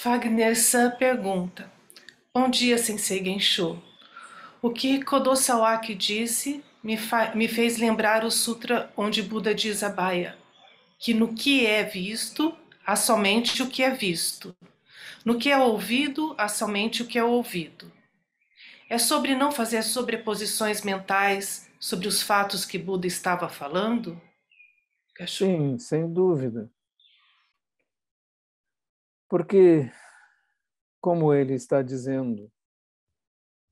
Fagner San pergunta: Bom dia, Sensei Genshu. O que Kodosawaki disse me, me fez lembrar o sutra onde Buda diz a Baia que no que é visto há somente o que é visto, no que é ouvido há somente o que é ouvido. É sobre não fazer sobreposições mentais sobre os fatos que Buda estava falando? Sim, sem dúvida. Porque, como ele está dizendo,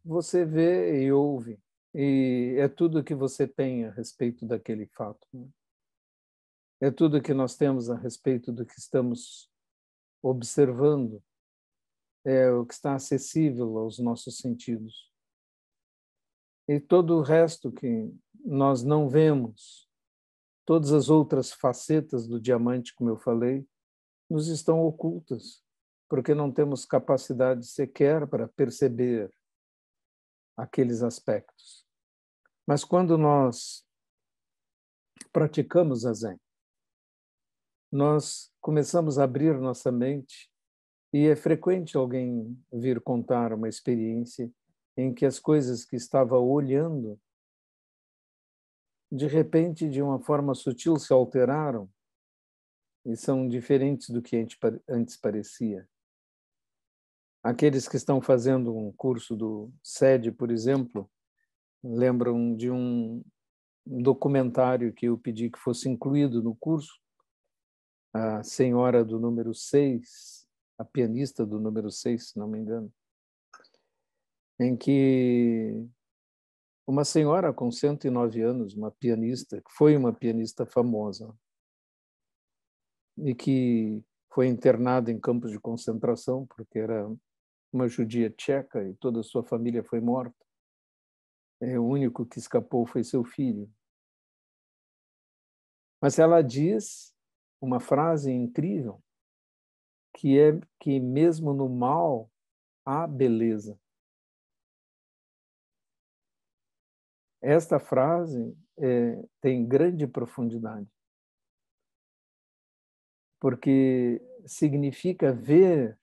você vê e ouve, e é tudo que você tem a respeito daquele fato. Né? É tudo que nós temos a respeito do que estamos observando, é o que está acessível aos nossos sentidos. E todo o resto que nós não vemos, todas as outras facetas do diamante, como eu falei, nos estão ocultas, porque não temos capacidade sequer para perceber aqueles aspectos. Mas quando nós praticamos a Zen, nós começamos a abrir nossa mente e é frequente alguém vir contar uma experiência em que as coisas que estava olhando de repente, de uma forma sutil, se alteraram e são diferentes do que antes parecia. Aqueles que estão fazendo um curso do SED, por exemplo, lembram de um documentário que eu pedi que fosse incluído no curso. A senhora do número 6, a pianista do número 6, se não me engano, em que uma senhora com 109 anos, uma pianista, que foi uma pianista famosa, e que foi internada em campos de concentração porque era uma judia tcheca e toda a sua família foi morta. E é, o único que escapou foi seu filho. Mas ela diz uma frase incrível que é que mesmo no mal há beleza. Esta frase é, tem grande profundidade porque significa ver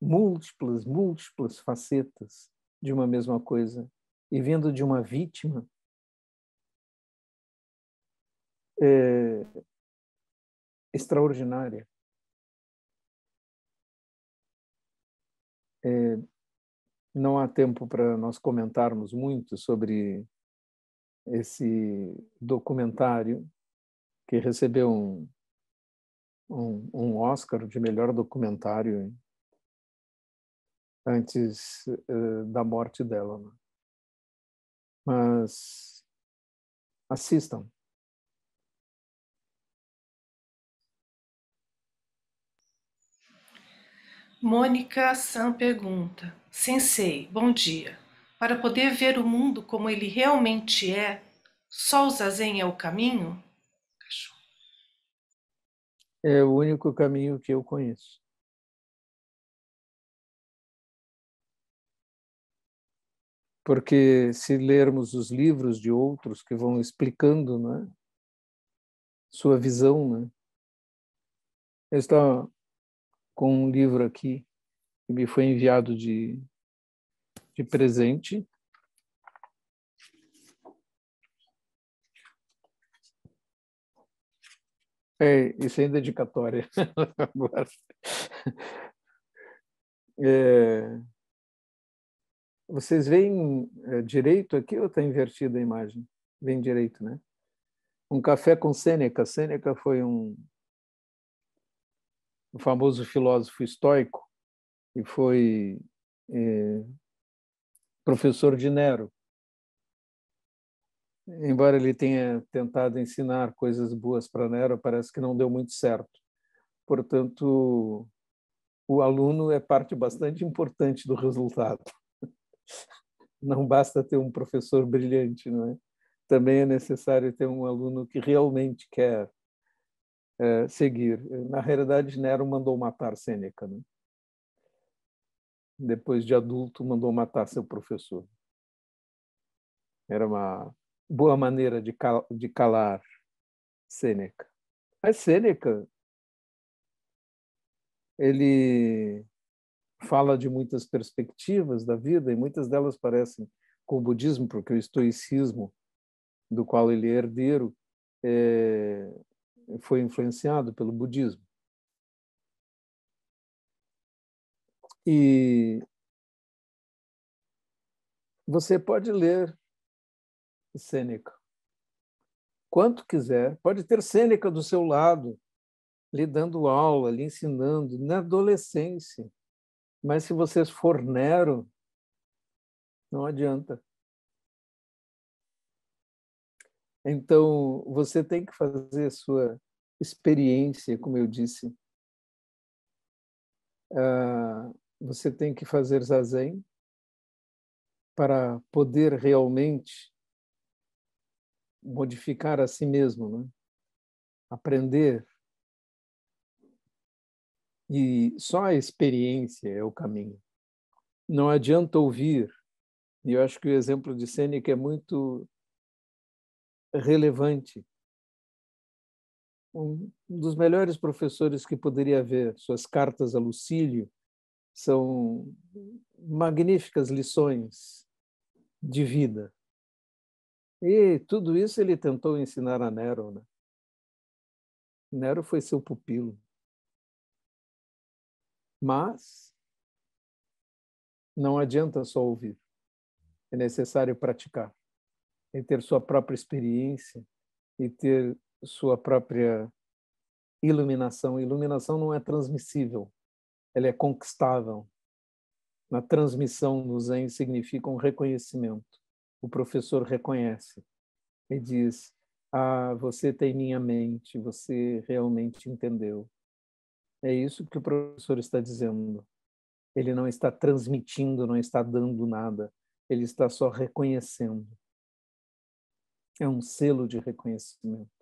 múltiplas, múltiplas facetas de uma mesma coisa. E vindo de uma vítima, é, extraordinária. É, não há tempo para nós comentarmos muito sobre esse documentário que recebeu um um, um Oscar de melhor documentário antes uh, da morte dela. Né? Mas assistam. Mônica San pergunta: Sensei, bom dia. Para poder ver o mundo como ele realmente é, só o zazen é o caminho? é o único caminho que eu conheço. Porque se lermos os livros de outros que vão explicando né, sua visão, né, eu estou com um livro aqui que me foi enviado de, de presente É, e sem é dedicatória. Agora. É, vocês veem é, direito aqui ou está invertida a imagem? Vem direito, né? Um café com Sêneca. Sêneca foi um, um famoso filósofo estoico e foi é, professor de Nero embora ele tenha tentado ensinar coisas boas para Nero, parece que não deu muito certo. Portanto, o aluno é parte bastante importante do resultado. Não basta ter um professor brilhante, não é? Também é necessário ter um aluno que realmente quer é, seguir. Na realidade, Nero mandou matar Sêneca, né? Depois de adulto, mandou matar seu professor. Era uma boa maneira de, cal, de calar Sêneca. Mas Sêneca, ele fala de muitas perspectivas da vida e muitas delas parecem com o budismo, porque o estoicismo, do qual ele é herdeiro, é, foi influenciado pelo budismo. E você pode ler e Sêneca. Quanto quiser, pode ter Sêneca do seu lado, lhe dando aula, lhe ensinando, na adolescência. Mas se vocês for Nero, não adianta. Então, você tem que fazer sua experiência, como eu disse. Ah, você tem que fazer zazen para poder realmente modificar a si mesmo, né? aprender. E só a experiência é o caminho. Não adianta ouvir. E eu acho que o exemplo de Sêneca é muito relevante. Um dos melhores professores que poderia haver, suas cartas a Lucílio são magníficas lições de vida e tudo isso ele tentou ensinar a Nero. Né? Nero foi seu pupilo. Mas não adianta só ouvir. É necessário praticar e é ter sua própria experiência e ter sua própria iluminação. Iluminação não é transmissível, ela é conquistável. Na transmissão do Zen significa um reconhecimento o professor reconhece e diz: Ah, você tem minha mente, você realmente entendeu. É isso que o professor está dizendo. Ele não está transmitindo, não está dando nada, ele está só reconhecendo. É um selo de reconhecimento.